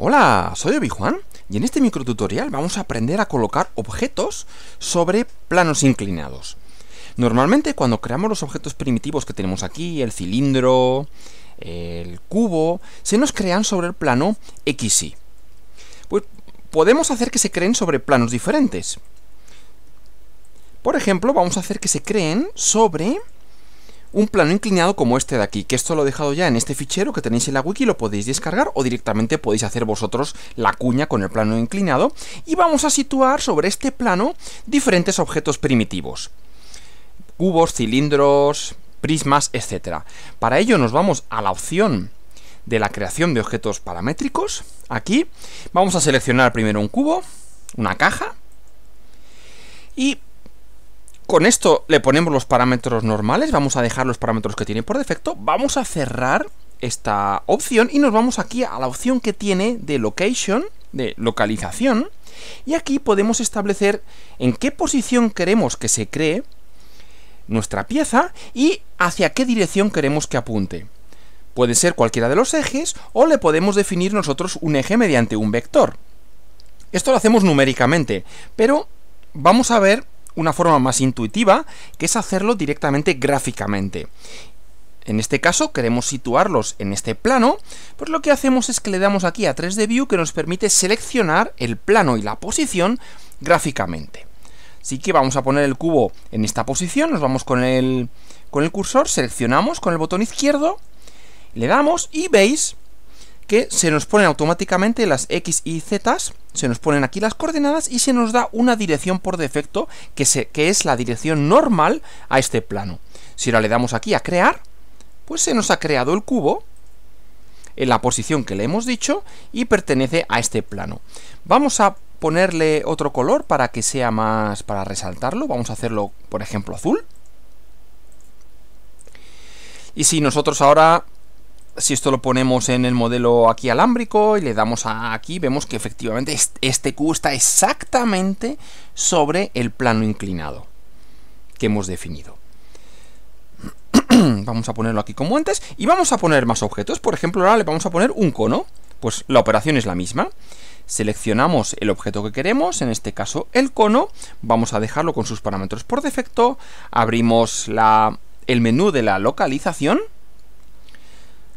Hola, soy Obi-Juan y en este microtutorial vamos a aprender a colocar objetos sobre planos inclinados. Normalmente cuando creamos los objetos primitivos que tenemos aquí, el cilindro, el cubo, se nos crean sobre el plano XY. Pues podemos hacer que se creen sobre planos diferentes. Por ejemplo, vamos a hacer que se creen sobre un plano inclinado como este de aquí, que esto lo he dejado ya en este fichero que tenéis en la wiki, lo podéis descargar o directamente podéis hacer vosotros la cuña con el plano inclinado y vamos a situar sobre este plano diferentes objetos primitivos, cubos, cilindros, prismas, etc. Para ello nos vamos a la opción de la creación de objetos paramétricos, aquí vamos a seleccionar primero un cubo, una caja, y con esto le ponemos los parámetros normales, vamos a dejar los parámetros que tiene por defecto, vamos a cerrar esta opción y nos vamos aquí a la opción que tiene de location, de localización, y aquí podemos establecer en qué posición queremos que se cree nuestra pieza y hacia qué dirección queremos que apunte. Puede ser cualquiera de los ejes o le podemos definir nosotros un eje mediante un vector. Esto lo hacemos numéricamente, pero vamos a ver una forma más intuitiva, que es hacerlo directamente gráficamente. En este caso queremos situarlos en este plano, pues lo que hacemos es que le damos aquí a 3D View que nos permite seleccionar el plano y la posición gráficamente. Así que vamos a poner el cubo en esta posición, nos vamos con el, con el cursor, seleccionamos con el botón izquierdo, le damos y veis que se nos ponen automáticamente las X y Z, se nos ponen aquí las coordenadas y se nos da una dirección por defecto que, que es la dirección normal a este plano. Si ahora le damos aquí a crear, pues se nos ha creado el cubo en la posición que le hemos dicho y pertenece a este plano. Vamos a ponerle otro color para que sea más para resaltarlo. Vamos a hacerlo, por ejemplo, azul. Y si nosotros ahora si esto lo ponemos en el modelo aquí alámbrico y le damos aquí, vemos que efectivamente este Q está exactamente sobre el plano inclinado que hemos definido. vamos a ponerlo aquí como antes y vamos a poner más objetos. Por ejemplo, ahora le vamos a poner un cono. Pues la operación es la misma. Seleccionamos el objeto que queremos, en este caso el cono. Vamos a dejarlo con sus parámetros por defecto. Abrimos el menú de la localización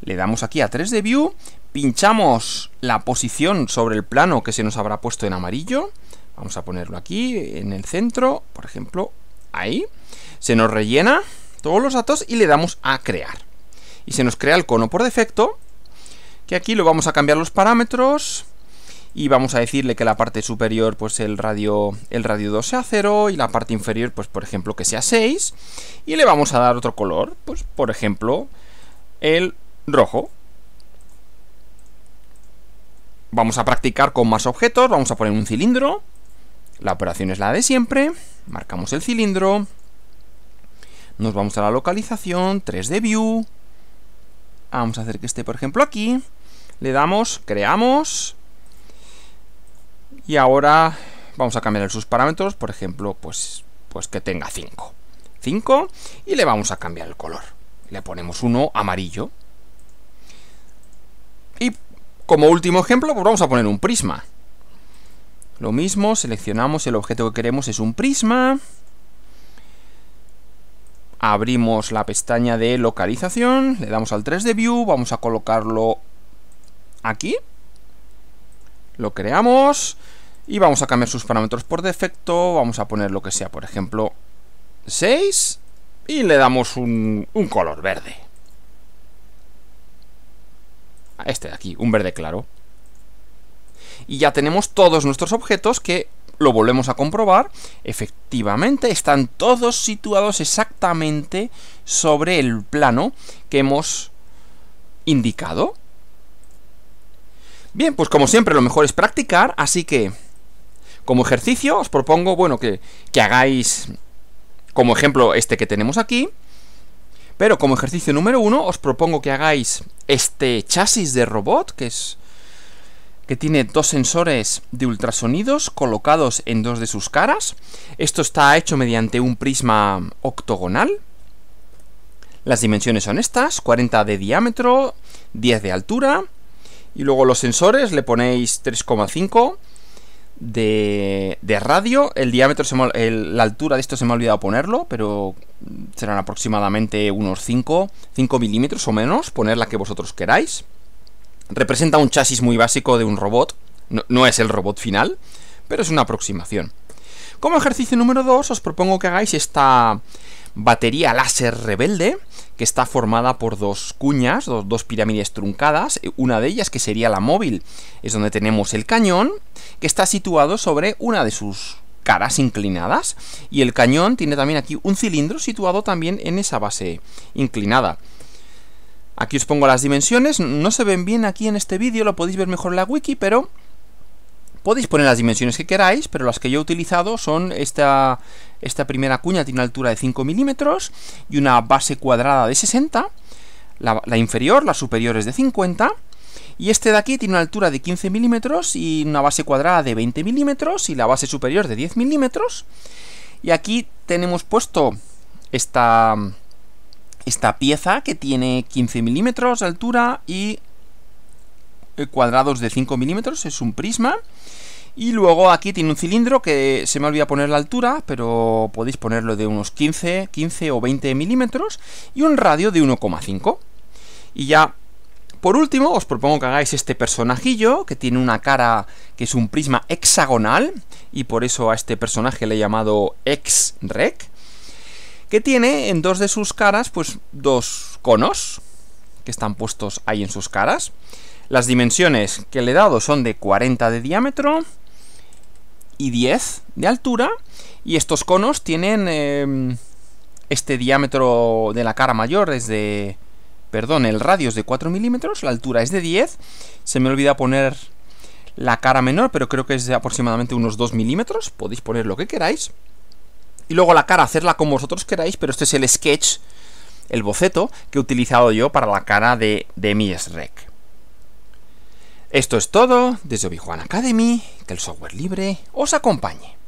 le damos aquí a 3 d view, pinchamos la posición sobre el plano que se nos habrá puesto en amarillo. Vamos a ponerlo aquí, en el centro, por ejemplo, ahí. Se nos rellena todos los datos y le damos a crear. Y se nos crea el cono por defecto, que aquí lo vamos a cambiar los parámetros y vamos a decirle que la parte superior pues el radio el radio 2 sea 0 y la parte inferior pues por ejemplo que sea 6 y le vamos a dar otro color pues por ejemplo el rojo. Vamos a practicar con más objetos, vamos a poner un cilindro. La operación es la de siempre, marcamos el cilindro. Nos vamos a la localización, 3D View. Vamos a hacer que esté, por ejemplo, aquí. Le damos, creamos. Y ahora vamos a cambiar sus parámetros, por ejemplo, pues, pues que tenga 5. 5 y le vamos a cambiar el color. Le ponemos uno amarillo. Como último ejemplo, pues vamos a poner un prisma. Lo mismo, seleccionamos el objeto que queremos, es un prisma. Abrimos la pestaña de localización, le damos al 3D View, vamos a colocarlo aquí. Lo creamos y vamos a cambiar sus parámetros por defecto. Vamos a poner lo que sea, por ejemplo, 6 y le damos un color verde este de aquí, un verde claro. Y ya tenemos todos nuestros objetos que lo volvemos a comprobar, efectivamente están todos situados exactamente sobre el plano que hemos indicado. Bien, pues como siempre lo mejor es practicar, así que como ejercicio os propongo, bueno, que, que hagáis como ejemplo este que tenemos aquí, pero como ejercicio número uno, os propongo que hagáis este chasis de robot, que es que tiene dos sensores de ultrasonidos colocados en dos de sus caras. Esto está hecho mediante un prisma octogonal. Las dimensiones son estas, 40 de diámetro, 10 de altura. Y luego los sensores le ponéis 3,5 de, radio. El diámetro, la altura de esto se me ha olvidado ponerlo, pero serán aproximadamente unos 5, 5 milímetros o menos, poner la que vosotros queráis. Representa un chasis muy básico de un robot, no, no es el robot final, pero es una aproximación. Como ejercicio número 2 os propongo que hagáis esta, batería láser rebelde, que está formada por dos cuñas, dos, dos, pirámides truncadas, eh, una de ellas que sería la móvil, es donde tenemos el cañón, que está situado sobre una de sus caras inclinadas, y el cañón tiene también aquí un cilindro situado también en esa base inclinada. Aquí os pongo las dimensiones, no se ven bien aquí en este vídeo, lo podéis ver mejor en la wiki, pero Podéis poner las dimensiones que queráis, pero las que yo he utilizado son esta, esta primera cuña tiene una altura de 5 milímetros y una base cuadrada de 60. La, inferior, la superior es de 50. Y este de aquí tiene una altura de 15 milímetros y una base cuadrada de 20 milímetros y la base superior de 10 milímetros. Y aquí tenemos puesto esta, esta pieza que tiene 15 milímetros de altura y eh, cuadrados de 5 milímetros, es un prisma. Y luego aquí tiene un cilindro que se me olvida poner la altura, pero podéis ponerlo de unos 15, 15 o 20 milímetros y un radio de 1,5. Y ya, por último, os propongo que hagáis este personajillo que tiene una cara que es un prisma hexagonal y por eso a este personaje le he llamado X-Rec, que tiene en dos de sus caras pues dos conos que están puestos ahí en sus caras. Las dimensiones que le he dado son de 40 de diámetro y 10 de altura. Y estos conos tienen em, este diámetro de la cara mayor es de... Perdón, el radio es de 4 milímetros, la altura es de 10. Se me olvida poner la cara menor, pero creo que es de aproximadamente unos 2 milímetros. Podéis poner lo que queráis. Y luego la cara, hacerla como vosotros queráis, pero este es el sketch, el boceto que he utilizado yo para la cara de, de mi SREC. Esto es todo desde Obi-Juan Academy, que el software libre os acompañe.